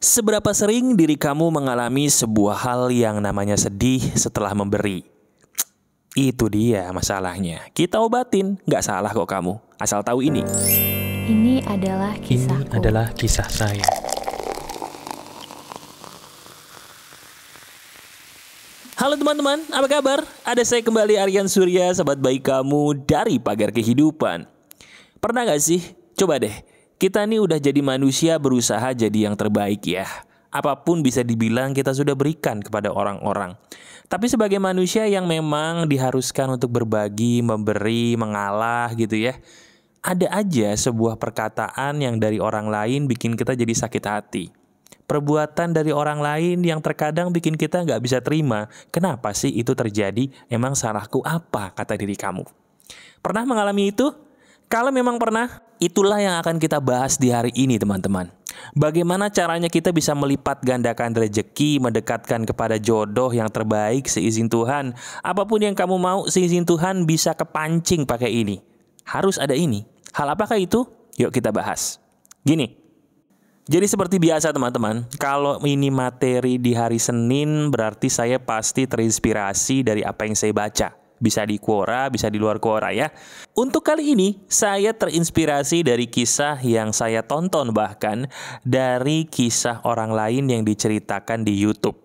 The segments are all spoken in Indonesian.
Seberapa sering diri kamu mengalami sebuah hal yang namanya sedih setelah memberi? Itu dia masalahnya. Kita obatin, nggak salah kok kamu. Asal tahu ini. Ini adalah kisahku. Ini adalah kisah saya. Halo teman-teman, apa kabar? Ada saya kembali Aryan Surya, sahabat baik kamu dari Pagar Kehidupan. Pernah nggak sih? Coba deh, kita nih udah jadi manusia berusaha jadi yang terbaik ya. Apapun bisa dibilang kita sudah berikan kepada orang-orang. Tapi sebagai manusia yang memang diharuskan untuk berbagi, memberi, mengalah gitu ya. Ada aja sebuah perkataan yang dari orang lain bikin kita jadi sakit hati. Perbuatan dari orang lain yang terkadang bikin kita nggak bisa terima. Kenapa sih itu terjadi? Emang salahku apa? Kata diri kamu. Pernah mengalami itu? Kalau memang pernah, itulah yang akan kita bahas di hari ini teman-teman. Bagaimana caranya kita bisa melipat gandakan rejeki, mendekatkan kepada jodoh yang terbaik seizin Tuhan. Apapun yang kamu mau seizin Tuhan bisa kepancing pakai ini. Harus ada ini. Hal apakah itu? Yuk kita bahas. Gini, jadi seperti biasa teman-teman, kalau ini materi di hari Senin berarti saya pasti terinspirasi dari apa yang saya baca bisa di Quora, bisa di luar Quora ya. Untuk kali ini, saya terinspirasi dari kisah yang saya tonton bahkan dari kisah orang lain yang diceritakan di YouTube.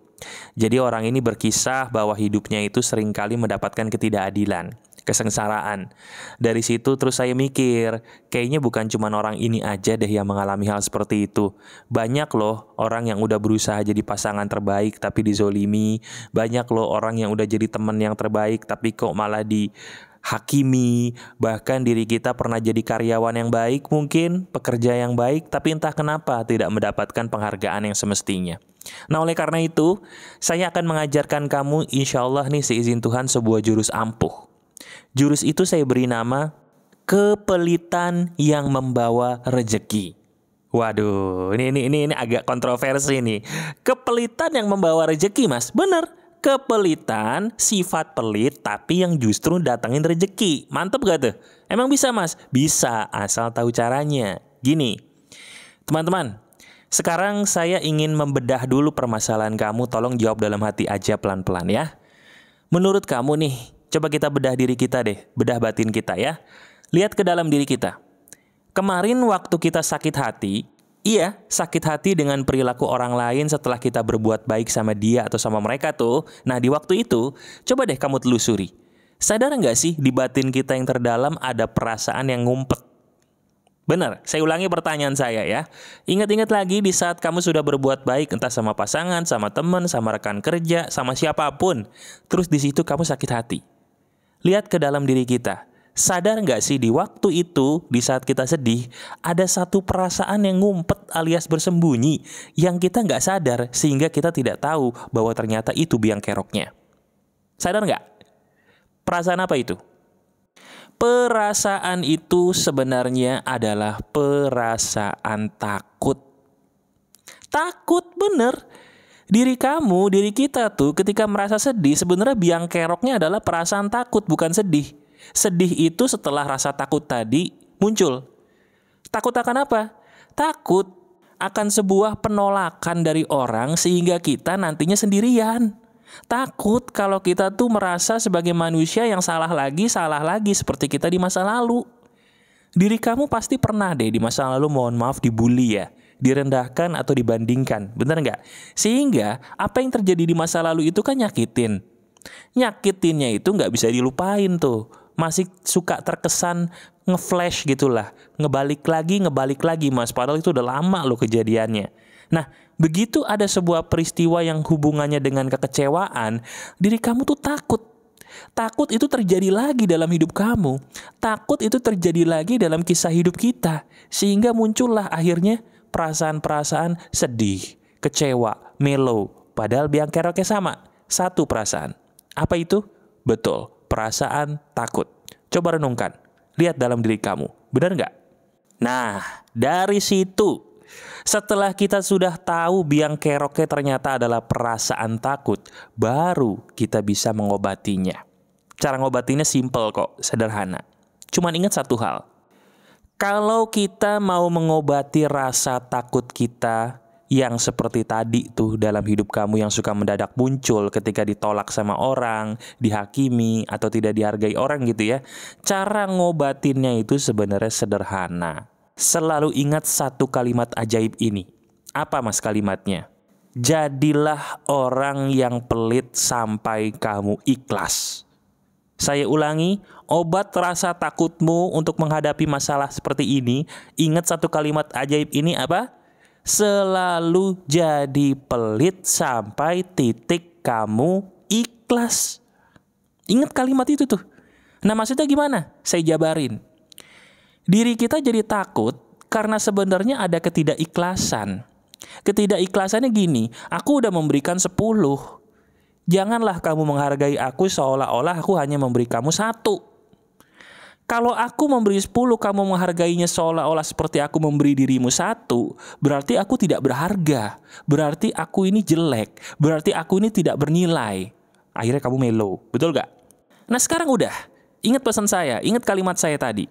Jadi orang ini berkisah bahwa hidupnya itu seringkali mendapatkan ketidakadilan kesengsaraan. Dari situ terus saya mikir, kayaknya bukan cuma orang ini aja deh yang mengalami hal seperti itu. Banyak loh orang yang udah berusaha jadi pasangan terbaik tapi dizolimi. Banyak loh orang yang udah jadi teman yang terbaik tapi kok malah di hakimi, bahkan diri kita pernah jadi karyawan yang baik mungkin, pekerja yang baik, tapi entah kenapa tidak mendapatkan penghargaan yang semestinya. Nah oleh karena itu, saya akan mengajarkan kamu insya Allah nih seizin Tuhan sebuah jurus ampuh. Jurus itu saya beri nama kepelitan yang membawa rejeki. Waduh, ini ini ini, ini agak kontroversi nih. Kepelitan yang membawa rejeki, Mas. Bener. Kepelitan, sifat pelit tapi yang justru datangin rejeki. Mantep gak tuh? Emang bisa, Mas? Bisa, asal tahu caranya. Gini. Teman-teman, sekarang saya ingin membedah dulu permasalahan kamu. Tolong jawab dalam hati aja pelan-pelan ya. Menurut kamu nih, Coba kita bedah diri kita deh, bedah batin kita ya. Lihat ke dalam diri kita. Kemarin waktu kita sakit hati, iya sakit hati dengan perilaku orang lain setelah kita berbuat baik sama dia atau sama mereka tuh. Nah di waktu itu, coba deh kamu telusuri. Sadar nggak sih di batin kita yang terdalam ada perasaan yang ngumpet? Benar, saya ulangi pertanyaan saya ya. Ingat-ingat lagi di saat kamu sudah berbuat baik entah sama pasangan, sama teman, sama rekan kerja, sama siapapun. Terus di situ kamu sakit hati. Lihat ke dalam diri kita. Sadar nggak sih di waktu itu, di saat kita sedih, ada satu perasaan yang ngumpet alias bersembunyi yang kita nggak sadar sehingga kita tidak tahu bahwa ternyata itu biang keroknya. Sadar nggak? Perasaan apa itu? Perasaan itu sebenarnya adalah perasaan takut. Takut bener diri kamu, diri kita tuh ketika merasa sedih sebenarnya biang keroknya adalah perasaan takut bukan sedih. Sedih itu setelah rasa takut tadi muncul. Takut akan apa? Takut akan sebuah penolakan dari orang sehingga kita nantinya sendirian. Takut kalau kita tuh merasa sebagai manusia yang salah lagi, salah lagi seperti kita di masa lalu. Diri kamu pasti pernah deh di masa lalu mohon maaf dibully ya direndahkan atau dibandingkan. Benar nggak? Sehingga apa yang terjadi di masa lalu itu kan nyakitin. Nyakitinnya itu nggak bisa dilupain tuh. Masih suka terkesan ngeflash gitulah, ngebalik lagi, ngebalik lagi mas. Padahal itu udah lama loh kejadiannya. Nah, begitu ada sebuah peristiwa yang hubungannya dengan kekecewaan, diri kamu tuh takut Takut itu terjadi lagi dalam hidup kamu. Takut itu terjadi lagi dalam kisah hidup kita. Sehingga muncullah akhirnya perasaan-perasaan sedih, kecewa, melo, padahal biang keroknya sama, satu perasaan. Apa itu? Betul, perasaan takut. Coba renungkan, lihat dalam diri kamu, benar nggak? Nah, dari situ, setelah kita sudah tahu biang keroknya ternyata adalah perasaan takut, baru kita bisa mengobatinya. Cara mengobatinya simple kok, sederhana. Cuman ingat satu hal, kalau kita mau mengobati rasa takut kita yang seperti tadi tuh dalam hidup kamu yang suka mendadak muncul ketika ditolak sama orang, dihakimi atau tidak dihargai orang gitu ya. Cara ngobatinnya itu sebenarnya sederhana. Selalu ingat satu kalimat ajaib ini. Apa Mas kalimatnya? Jadilah orang yang pelit sampai kamu ikhlas. Saya ulangi, obat rasa takutmu untuk menghadapi masalah seperti ini, ingat satu kalimat ajaib ini apa? Selalu jadi pelit sampai titik kamu ikhlas. Ingat kalimat itu tuh. Nah maksudnya gimana? Saya jabarin. Diri kita jadi takut karena sebenarnya ada ketidakikhlasan. Ketidakikhlasannya gini, aku udah memberikan 10, Janganlah kamu menghargai aku seolah-olah aku hanya memberi kamu satu. Kalau aku memberi sepuluh, kamu menghargainya seolah-olah seperti aku memberi dirimu satu, berarti aku tidak berharga, berarti aku ini jelek, berarti aku ini tidak bernilai. Akhirnya kamu melo, betul gak? Nah sekarang udah, ingat pesan saya, ingat kalimat saya tadi.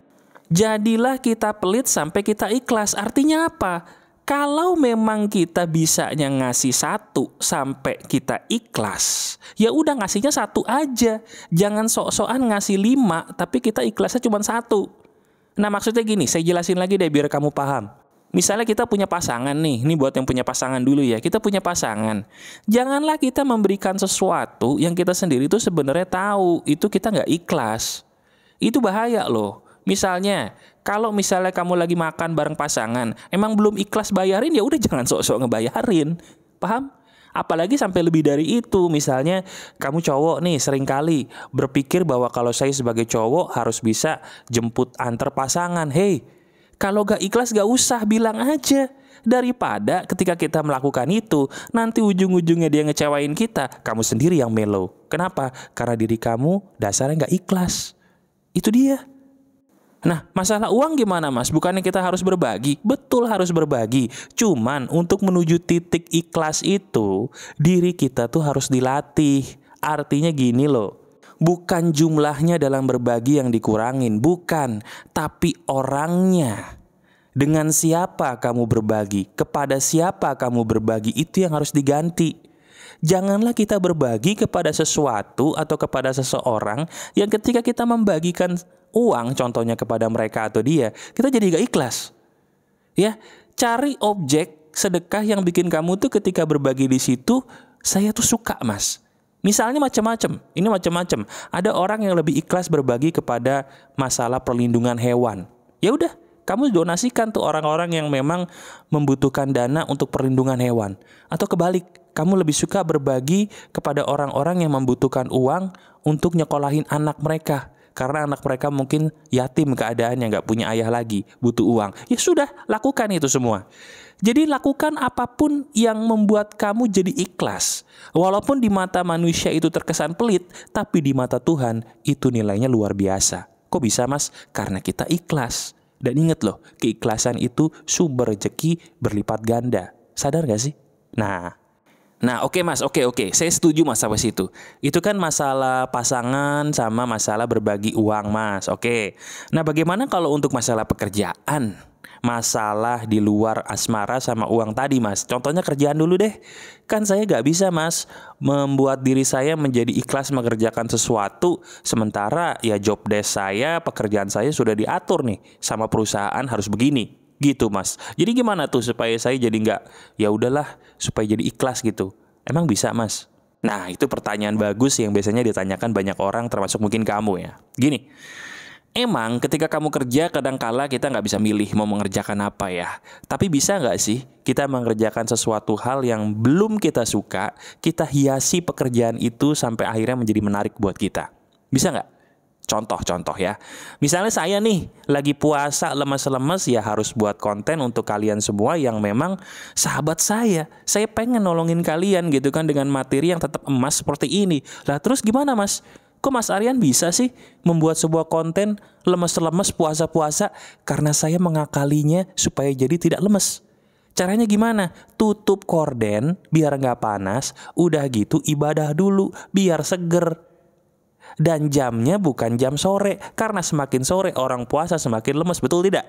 Jadilah kita pelit sampai kita ikhlas, artinya apa? kalau memang kita bisanya ngasih satu sampai kita ikhlas, ya udah ngasihnya satu aja. Jangan sok-sokan ngasih lima, tapi kita ikhlasnya cuma satu. Nah maksudnya gini, saya jelasin lagi deh biar kamu paham. Misalnya kita punya pasangan nih, ini buat yang punya pasangan dulu ya, kita punya pasangan. Janganlah kita memberikan sesuatu yang kita sendiri itu sebenarnya tahu, itu kita nggak ikhlas. Itu bahaya loh. Misalnya, kalau misalnya kamu lagi makan bareng pasangan, emang belum ikhlas bayarin ya udah jangan sok-sok ngebayarin. Paham? Apalagi sampai lebih dari itu, misalnya kamu cowok nih sering kali berpikir bahwa kalau saya sebagai cowok harus bisa jemput antar pasangan. Hei, kalau gak ikhlas gak usah bilang aja. Daripada ketika kita melakukan itu, nanti ujung-ujungnya dia ngecewain kita, kamu sendiri yang melo. Kenapa? Karena diri kamu dasarnya gak ikhlas. Itu dia. Nah, masalah uang gimana, Mas? Bukannya kita harus berbagi? Betul harus berbagi. Cuman untuk menuju titik ikhlas itu, diri kita tuh harus dilatih. Artinya gini loh, bukan jumlahnya dalam berbagi yang dikurangin, bukan, tapi orangnya. Dengan siapa kamu berbagi, kepada siapa kamu berbagi, itu yang harus diganti janganlah kita berbagi kepada sesuatu atau kepada seseorang yang ketika kita membagikan uang contohnya kepada mereka atau dia, kita jadi gak ikhlas. Ya, cari objek sedekah yang bikin kamu tuh ketika berbagi di situ saya tuh suka, Mas. Misalnya macam-macam, ini macam-macam. Ada orang yang lebih ikhlas berbagi kepada masalah perlindungan hewan. Ya udah, kamu donasikan tuh orang-orang yang memang membutuhkan dana untuk perlindungan hewan atau kebalik kamu lebih suka berbagi kepada orang-orang yang membutuhkan uang untuk nyekolahin anak mereka karena anak mereka mungkin yatim keadaannya nggak punya ayah lagi butuh uang ya sudah lakukan itu semua jadi lakukan apapun yang membuat kamu jadi ikhlas walaupun di mata manusia itu terkesan pelit tapi di mata Tuhan itu nilainya luar biasa kok bisa mas karena kita ikhlas dan ingat loh keikhlasan itu sumber rejeki berlipat ganda sadar gak sih nah Nah, oke okay, Mas, oke okay, oke. Okay. Saya setuju Mas sampai situ. Itu kan masalah pasangan sama masalah berbagi uang, Mas. Oke. Okay. Nah, bagaimana kalau untuk masalah pekerjaan? Masalah di luar asmara sama uang tadi, Mas. Contohnya kerjaan dulu deh. Kan saya gak bisa, Mas, membuat diri saya menjadi ikhlas mengerjakan sesuatu sementara ya job desk saya, pekerjaan saya sudah diatur nih sama perusahaan harus begini gitu mas jadi gimana tuh supaya saya jadi nggak ya udahlah supaya jadi ikhlas gitu emang bisa mas nah itu pertanyaan bagus yang biasanya ditanyakan banyak orang termasuk mungkin kamu ya gini Emang ketika kamu kerja kadangkala kita nggak bisa milih mau mengerjakan apa ya. Tapi bisa nggak sih kita mengerjakan sesuatu hal yang belum kita suka, kita hiasi pekerjaan itu sampai akhirnya menjadi menarik buat kita. Bisa nggak? Contoh-contoh ya. Misalnya saya nih lagi puasa lemes-lemes ya harus buat konten untuk kalian semua yang memang sahabat saya. Saya pengen nolongin kalian gitu kan dengan materi yang tetap emas seperti ini. Lah terus gimana mas? Kok Mas Aryan bisa sih membuat sebuah konten lemes-lemes puasa-puasa karena saya mengakalinya supaya jadi tidak lemes. Caranya gimana? Tutup korden biar nggak panas, udah gitu ibadah dulu biar seger dan jamnya bukan jam sore karena semakin sore orang puasa semakin lemes betul tidak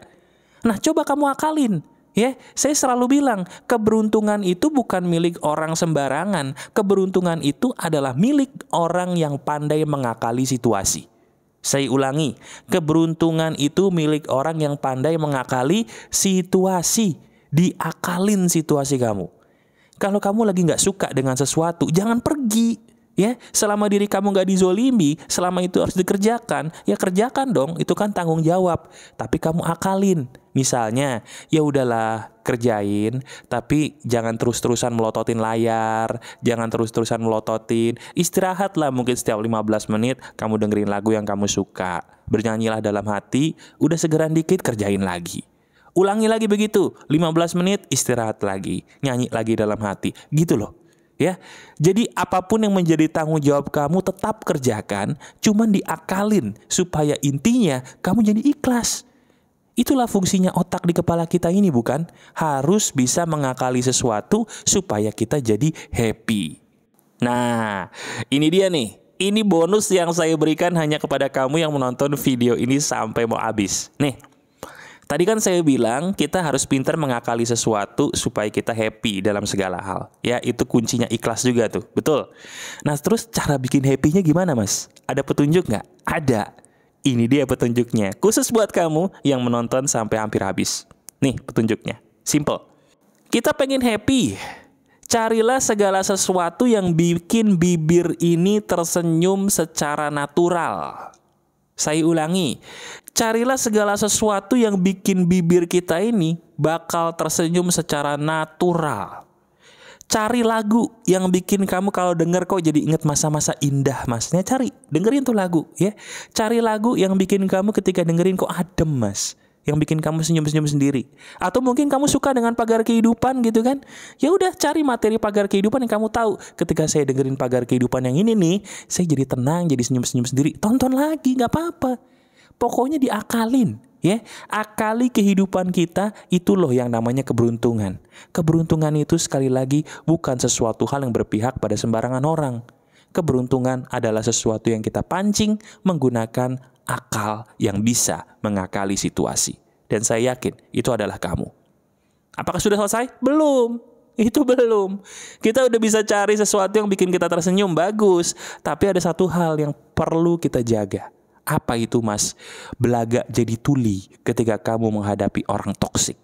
nah coba kamu akalin Ya, saya selalu bilang, keberuntungan itu bukan milik orang sembarangan. Keberuntungan itu adalah milik orang yang pandai mengakali situasi. Saya ulangi, keberuntungan itu milik orang yang pandai mengakali situasi. Diakalin situasi kamu. Kalau kamu lagi nggak suka dengan sesuatu, jangan pergi ya selama diri kamu nggak dizolimi selama itu harus dikerjakan ya kerjakan dong itu kan tanggung jawab tapi kamu akalin misalnya ya udahlah kerjain tapi jangan terus-terusan melototin layar jangan terus-terusan melototin istirahatlah mungkin setiap 15 menit kamu dengerin lagu yang kamu suka bernyanyilah dalam hati udah segeran dikit kerjain lagi ulangi lagi begitu 15 menit istirahat lagi nyanyi lagi dalam hati gitu loh ya. Jadi apapun yang menjadi tanggung jawab kamu tetap kerjakan, cuman diakalin supaya intinya kamu jadi ikhlas. Itulah fungsinya otak di kepala kita ini bukan? Harus bisa mengakali sesuatu supaya kita jadi happy. Nah, ini dia nih. Ini bonus yang saya berikan hanya kepada kamu yang menonton video ini sampai mau habis. Nih, Tadi kan saya bilang kita harus pintar mengakali sesuatu supaya kita happy dalam segala hal. Ya, itu kuncinya ikhlas juga tuh. Betul. Nah, terus cara bikin happy-nya gimana, Mas? Ada petunjuk nggak? Ada. Ini dia petunjuknya. Khusus buat kamu yang menonton sampai hampir habis. Nih petunjuknya. Simple. Kita pengen happy. Carilah segala sesuatu yang bikin bibir ini tersenyum secara natural. Saya ulangi, carilah segala sesuatu yang bikin bibir kita ini bakal tersenyum secara natural. Cari lagu yang bikin kamu kalau denger kok jadi inget masa-masa indah mas. masnya. Cari, dengerin tuh lagu ya. Cari lagu yang bikin kamu ketika dengerin kok adem mas yang bikin kamu senyum-senyum sendiri. Atau mungkin kamu suka dengan pagar kehidupan gitu kan? Ya udah cari materi pagar kehidupan yang kamu tahu. Ketika saya dengerin pagar kehidupan yang ini nih, saya jadi tenang, jadi senyum-senyum sendiri. Tonton lagi, nggak apa-apa. Pokoknya diakalin ya. Akali kehidupan kita itu loh yang namanya keberuntungan. Keberuntungan itu sekali lagi bukan sesuatu hal yang berpihak pada sembarangan orang. Keberuntungan adalah sesuatu yang kita pancing menggunakan akal yang bisa mengakali situasi. Dan saya yakin itu adalah kamu. Apakah sudah selesai? Belum. Itu belum. Kita udah bisa cari sesuatu yang bikin kita tersenyum, bagus. Tapi ada satu hal yang perlu kita jaga. Apa itu mas? Belaga jadi tuli ketika kamu menghadapi orang toksik.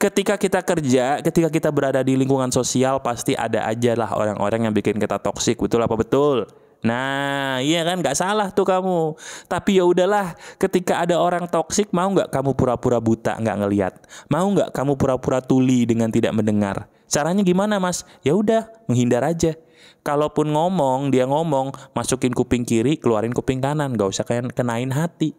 Ketika kita kerja, ketika kita berada di lingkungan sosial, pasti ada aja lah orang-orang yang bikin kita toksik. Betul apa betul? Nah, iya kan gak salah tuh kamu. Tapi ya udahlah, ketika ada orang toksik mau gak kamu pura-pura buta gak ngeliat? Mau gak kamu pura-pura tuli dengan tidak mendengar? Caranya gimana mas? Ya udah, menghindar aja kalaupun ngomong dia ngomong masukin kuping kiri keluarin kuping kanan gak usah kenain hati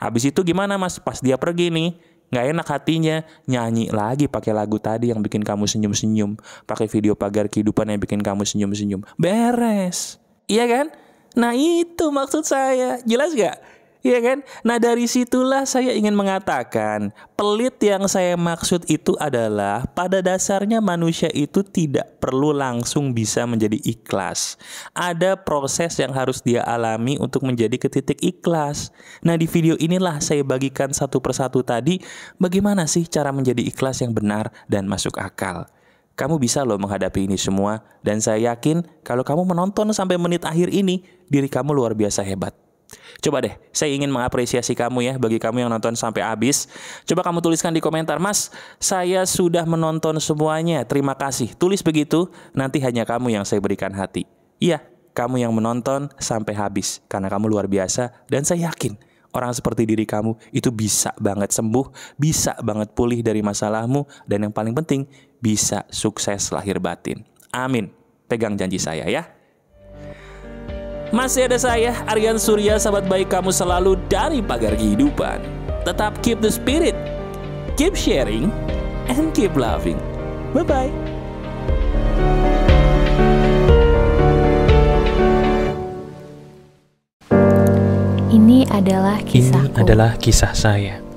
habis itu gimana mas pas dia pergi nih nggak enak hatinya nyanyi lagi pakai lagu tadi yang bikin kamu senyum-senyum pakai video pagar kehidupan yang bikin kamu senyum-senyum beres iya kan nah itu maksud saya jelas gak Iya kan? Nah dari situlah saya ingin mengatakan pelit yang saya maksud itu adalah pada dasarnya manusia itu tidak perlu langsung bisa menjadi ikhlas. Ada proses yang harus dia alami untuk menjadi ke titik ikhlas. Nah di video inilah saya bagikan satu persatu tadi bagaimana sih cara menjadi ikhlas yang benar dan masuk akal. Kamu bisa loh menghadapi ini semua dan saya yakin kalau kamu menonton sampai menit akhir ini diri kamu luar biasa hebat. Coba deh, saya ingin mengapresiasi kamu ya bagi kamu yang nonton sampai habis. Coba kamu tuliskan di komentar, Mas, saya sudah menonton semuanya, terima kasih. Tulis begitu, nanti hanya kamu yang saya berikan hati. Iya, kamu yang menonton sampai habis, karena kamu luar biasa dan saya yakin orang seperti diri kamu itu bisa banget sembuh, bisa banget pulih dari masalahmu, dan yang paling penting, bisa sukses lahir batin. Amin. Pegang janji saya ya. Masih ada saya, Aryan Surya, sahabat baik kamu selalu dari pagar kehidupan. Tetap keep the spirit, keep sharing, and keep loving. Bye-bye. Ini adalah kisahku. Ini adalah kisah saya.